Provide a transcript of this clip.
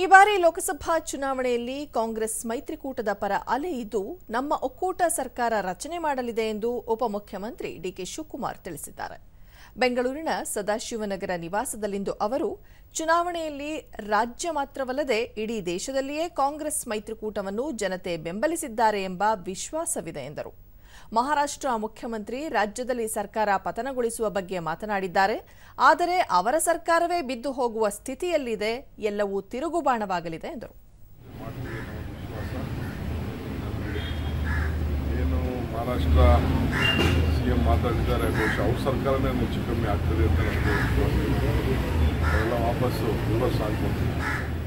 ಈ ಬಾರಿ ಲೋಕಸಭಾ ಚುನಾವಣೆಯಲ್ಲಿ ಕಾಂಗ್ರೆಸ್ ಮೈತ್ರಿಕೂಟದ ಪರ ಅಲೆ ಇದ್ದು ನಮ್ಮ ಒಕ್ಕೂಟ ಸರ್ಕಾರ ರಚನೆ ಮಾಡಲಿದೆ ಎಂದು ಉಪಮುಖ್ಯಮಂತ್ರಿ ಡಿಕೆ ಶಿವಕುಮಾರ್ ತಿಳಿಸಿದ್ದಾರೆ ಬೆಂಗಳೂರಿನ ಸದಾಶಿವನಗರ ನಿವಾಸದಲ್ಲಿಂದು ಅವರು ಚುನಾವಣೆಯಲ್ಲಿ ರಾಜ್ಯ ಮಾತ್ರವಲ್ಲದೆ ಇಡೀ ದೇಶದಲ್ಲಿಯೇ ಕಾಂಗ್ರೆಸ್ ಮೈತ್ರಿಕೂಟವನ್ನು ಜನತೆ ಬೆಂಬಲಿಸಿದ್ದಾರೆ ಎಂಬ ವಿಶ್ವಾಸವಿದೆ ಎಂದರು ಮಹಾರಾಷ್ಟ್ರ ಮುಖ್ಯಮಂತ್ರಿ ರಾಜ್ಯದಲ್ಲಿ ಸರ್ಕಾರ ಪತನಗೊಳಿಸುವ ಬಗ್ಗೆ ಮಾತನಾಡಿದ್ದಾರೆ ಆದರೆ ಅವರ ಸರ್ಕಾರವೇ ಬಿದ್ದು ಹೋಗುವ ಸ್ಥಿತಿಯಲ್ಲಿದೆ ಎಲ್ಲವೂ ತಿರುಗುಬಾಣವಾಗಲಿದೆ ಎಂದರು ಬಹುಶಃ ಅಂತ